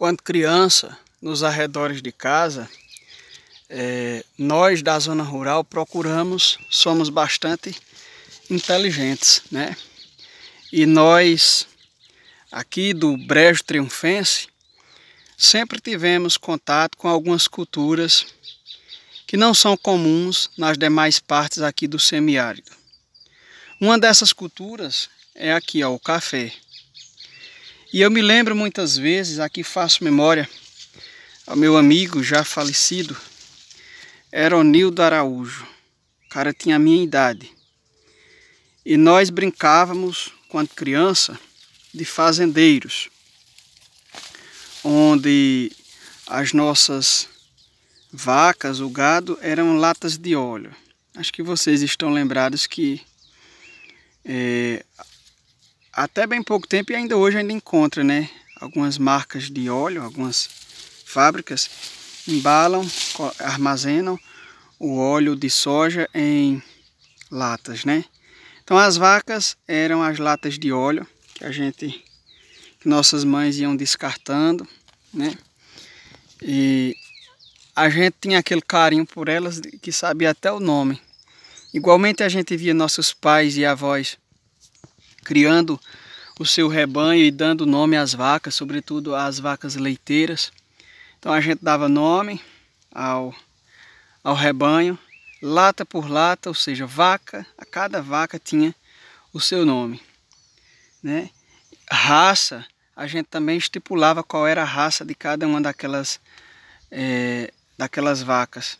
Quando criança, nos arredores de casa, é, nós da zona rural procuramos, somos bastante inteligentes, né? E nós, aqui do Brejo Triunfense, sempre tivemos contato com algumas culturas que não são comuns nas demais partes aqui do semiárido. Uma dessas culturas é aqui, ó, o café. E eu me lembro muitas vezes, aqui faço memória, ao meu amigo já falecido, era Araújo. O cara tinha a minha idade. E nós brincávamos, quando criança, de fazendeiros, onde as nossas vacas, o gado, eram latas de óleo. Acho que vocês estão lembrados que é, até bem pouco tempo e ainda hoje ainda encontra, né? Algumas marcas de óleo, algumas fábricas embalam, armazenam o óleo de soja em latas, né? Então as vacas eram as latas de óleo que a gente, que nossas mães iam descartando, né? E a gente tinha aquele carinho por elas que sabia até o nome. Igualmente a gente via nossos pais e avós criando o seu rebanho e dando nome às vacas, sobretudo às vacas leiteiras. Então a gente dava nome ao, ao rebanho, lata por lata, ou seja, vaca, a cada vaca tinha o seu nome. Né? Raça, a gente também estipulava qual era a raça de cada uma daquelas, é, daquelas vacas.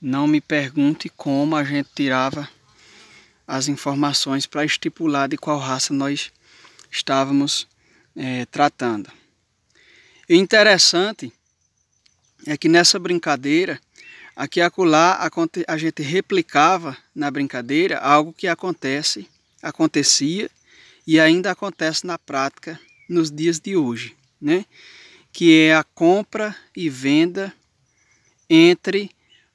Não me pergunte como a gente tirava as informações para estipular de qual raça nós estávamos é, tratando. O interessante é que nessa brincadeira, aqui e acolá, a gente replicava na brincadeira algo que acontece, acontecia e ainda acontece na prática nos dias de hoje, né? que é a compra e venda entre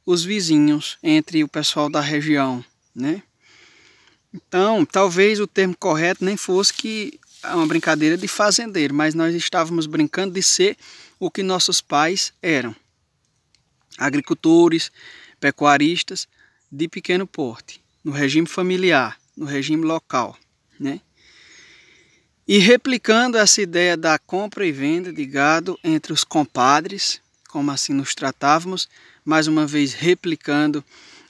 os vizinhos, entre o pessoal da região. Né? Então, talvez o termo correto nem fosse que uma brincadeira de fazendeiro, mas nós estávamos brincando de ser o que nossos pais eram: agricultores, pecuaristas de pequeno porte, no regime familiar, no regime local, né? E replicando essa ideia da compra e venda de gado entre os compadres, como assim nos tratávamos, mais uma vez replicando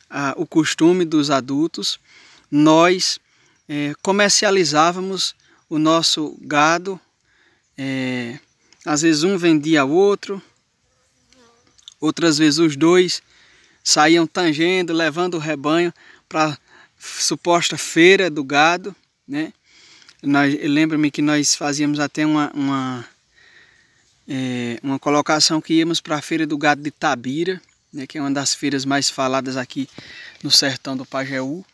ah, o costume dos adultos, nós é, comercializávamos o nosso gado. É, às vezes um vendia o outro, outras vezes os dois saíam tangendo, levando o rebanho para suposta feira do gado, né? lembro-me que nós fazíamos até uma uma, é, uma colocação que íamos para a feira do gado de Tabira, né, que é uma das feiras mais faladas aqui no sertão do Pajeú,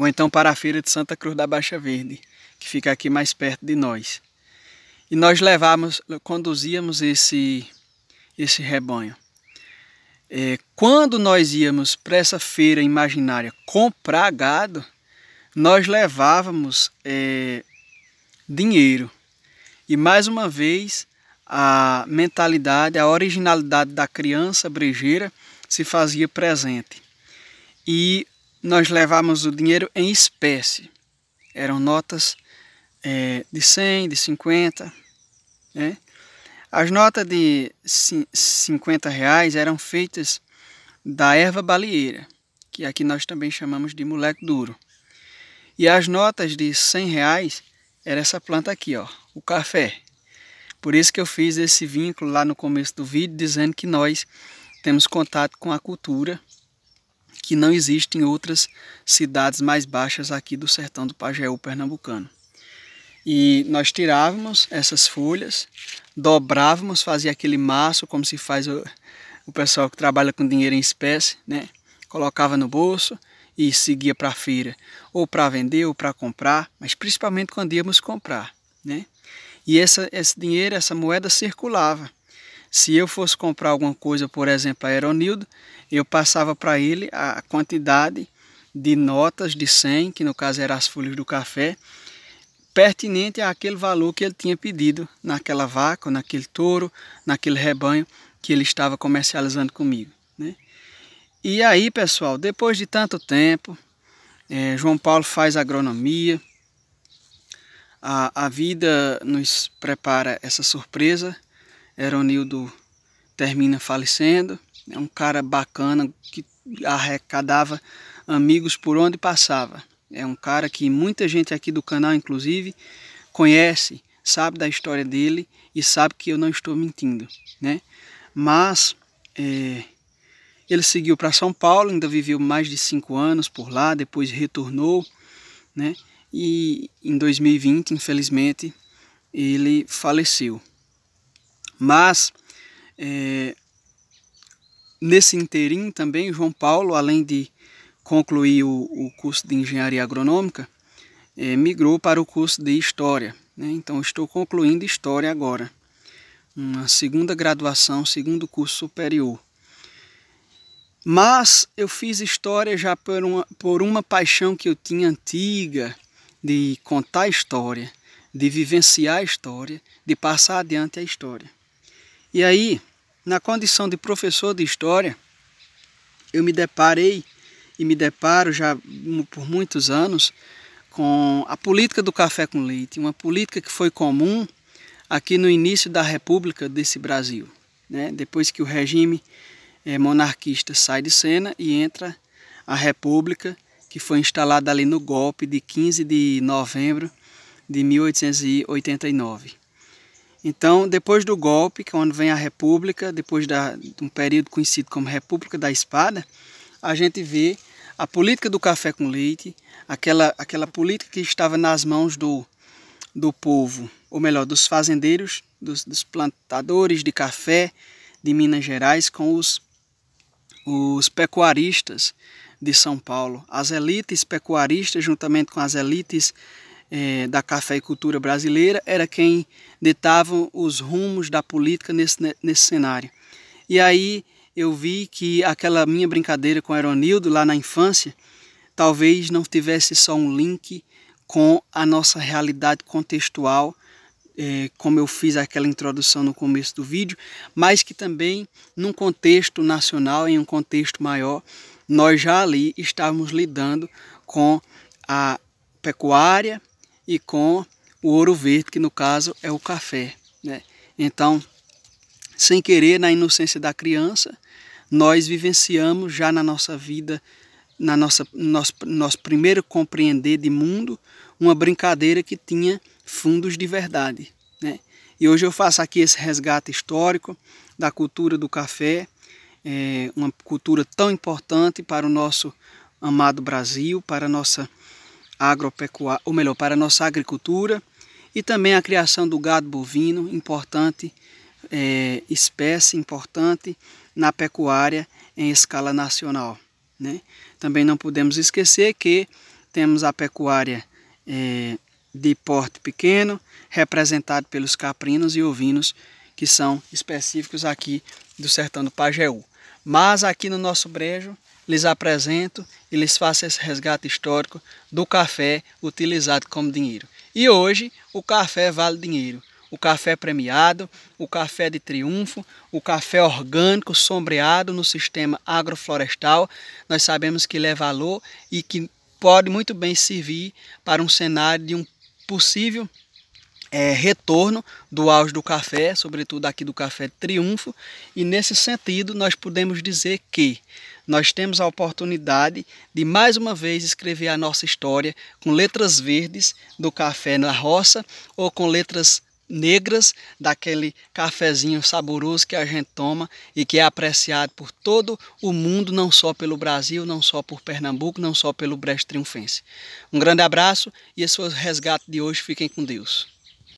ou então para a feira de Santa Cruz da Baixa Verde, que fica aqui mais perto de nós. E nós levávamos, conduzíamos esse, esse rebanho. É, quando nós íamos para essa feira imaginária comprar gado, nós levávamos é, dinheiro. E mais uma vez, a mentalidade, a originalidade da criança brejeira se fazia presente. E nós levávamos o dinheiro em espécie. Eram notas é, de 100, de 50. Né? As notas de 50 reais eram feitas da erva baleeira, que aqui nós também chamamos de moleque duro. E as notas de 100 reais era essa planta aqui, ó, o café. Por isso que eu fiz esse vínculo lá no começo do vídeo, dizendo que nós temos contato com a cultura que não existe em outras cidades mais baixas aqui do sertão do Pajeú pernambucano. E nós tirávamos essas folhas, dobrávamos, fazia aquele maço, como se faz o, o pessoal que trabalha com dinheiro em espécie, né? Colocava no bolso e seguia para a feira, ou para vender ou para comprar, mas principalmente quando íamos comprar, né? E essa, esse dinheiro, essa moeda circulava. Se eu fosse comprar alguma coisa, por exemplo, a Aeronildo, eu passava para ele a quantidade de notas de 100, que no caso eram as folhas do café, pertinente àquele valor que ele tinha pedido naquela vaca, naquele touro, naquele rebanho que ele estava comercializando comigo. Né? E aí, pessoal, depois de tanto tempo, é, João Paulo faz agronomia, a, a vida nos prepara essa surpresa Eronildo termina falecendo. É um cara bacana que arrecadava amigos por onde passava. É um cara que muita gente aqui do canal, inclusive, conhece, sabe da história dele e sabe que eu não estou mentindo, né? Mas é, ele seguiu para São Paulo, ainda viveu mais de cinco anos por lá, depois retornou, né? E em 2020, infelizmente, ele faleceu. Mas é, nesse inteirinho também, João Paulo, além de concluir o, o curso de engenharia agronômica, é, migrou para o curso de história. Né? Então, estou concluindo história agora, uma segunda graduação, segundo curso superior. Mas eu fiz história já por uma, por uma paixão que eu tinha antiga de contar história, de vivenciar a história, de passar adiante a história. E aí, na condição de professor de história, eu me deparei e me deparo já por muitos anos com a política do café com leite, uma política que foi comum aqui no início da República desse Brasil, né? depois que o regime é, monarquista sai de cena e entra a República, que foi instalada ali no golpe de 15 de novembro de 1889. Então, depois do golpe, quando é vem a República, depois da, de um período conhecido como República da Espada, a gente vê a política do café com leite, aquela, aquela política que estava nas mãos do, do povo, ou melhor, dos fazendeiros, dos, dos plantadores de café de Minas Gerais com os, os pecuaristas de São Paulo. As elites pecuaristas, juntamente com as elites é, da cultura brasileira, era quem ditava os rumos da política nesse, né, nesse cenário. E aí eu vi que aquela minha brincadeira com Aeronildo lá na infância talvez não tivesse só um link com a nossa realidade contextual é, como eu fiz aquela introdução no começo do vídeo, mas que também num contexto nacional, em um contexto maior, nós já ali estávamos lidando com a pecuária, e com o ouro verde, que no caso é o café. Né? Então, sem querer, na inocência da criança, nós vivenciamos já na nossa vida, na nossa nosso, nosso primeiro compreender de mundo, uma brincadeira que tinha fundos de verdade. Né? E hoje eu faço aqui esse resgate histórico da cultura do café, é uma cultura tão importante para o nosso amado Brasil, para a nossa agropecuária, ou melhor, para a nossa agricultura e também a criação do gado bovino, importante, é, espécie importante na pecuária em escala nacional. Né? Também não podemos esquecer que temos a pecuária é, de porte pequeno, representada pelos caprinos e ovinos, que são específicos aqui do sertão do Pajeú. Mas aqui no nosso brejo, lhes apresento e lhes faço esse resgate histórico do café utilizado como dinheiro. E hoje, o café vale dinheiro. O café premiado, o café de triunfo, o café orgânico sombreado no sistema agroflorestal, nós sabemos que ele é valor e que pode muito bem servir para um cenário de um possível é, retorno do auge do café, sobretudo aqui do café Triunfo, e nesse sentido nós podemos dizer que nós temos a oportunidade de mais uma vez escrever a nossa história com letras verdes do café na roça ou com letras negras daquele cafezinho saboroso que a gente toma e que é apreciado por todo o mundo, não só pelo Brasil, não só por Pernambuco, não só pelo Brest Triunfense. Um grande abraço e esse foi o resgate de hoje. Fiquem com Deus.